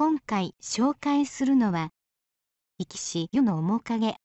今回紹介するのは「生き死世の面影」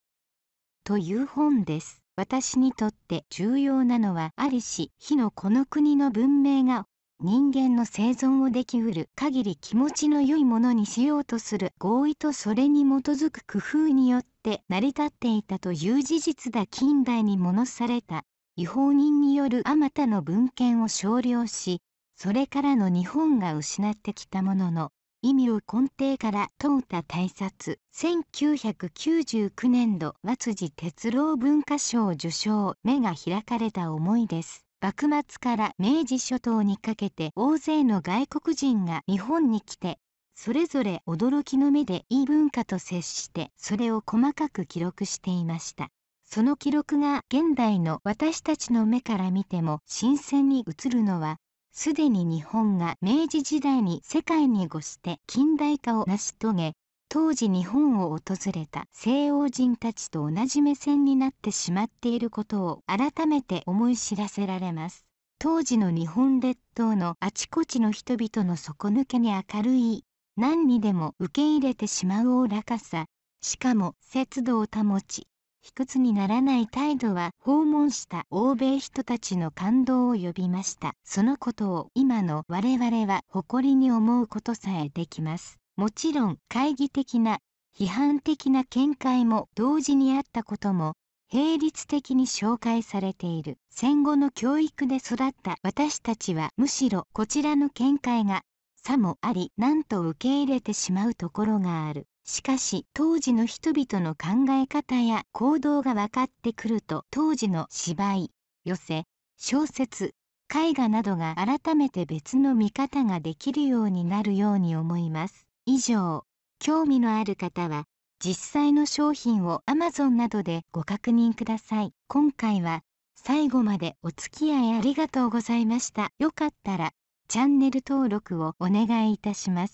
という本です。私にとって重要なのはありし火のこの国の文明が人間の生存をできうる限り気持ちの良いものにしようとする合意とそれに基づく工夫によって成り立っていたという事実だ近代にものされた違法人によるあまたの文献を少量しそれからの日本が失ってきたものの意味を根底から問うた大冊1999年度松地哲郎文化賞受賞目が開かれた思いです幕末から明治初頭にかけて大勢の外国人が日本に来てそれぞれ驚きの目で異文化と接してそれを細かく記録していましたその記録が現代の私たちの目から見ても新鮮に映るのはすでに日本が明治時代に世界に越して近代化を成し遂げ当時日本を訪れた西欧人たちと同じ目線になってしまっていることを改めて思い知らせられます当時の日本列島のあちこちの人々の底抜けに明るい何にでも受け入れてしまうおおらかさしかも節度を保ち卑屈にならない態度は訪問した欧米人たちの感動を呼びましたそのことを今の我々は誇りに思うことさえできますもちろん懐疑的な批判的な見解も同時にあったことも並立的に紹介されている戦後の教育で育った私たちはむしろこちらの見解がさもありなんと受け入れてしまうところがあるしかし当時の人々の考え方や行動が分かってくると当時の芝居寄せ小説絵画などが改めて別の見方ができるようになるように思います。以上興味のある方は実際の商品を Amazon などでご確認ください。今回は最後までお付き合いありがとうございました。よかったらチャンネル登録をお願いいたします。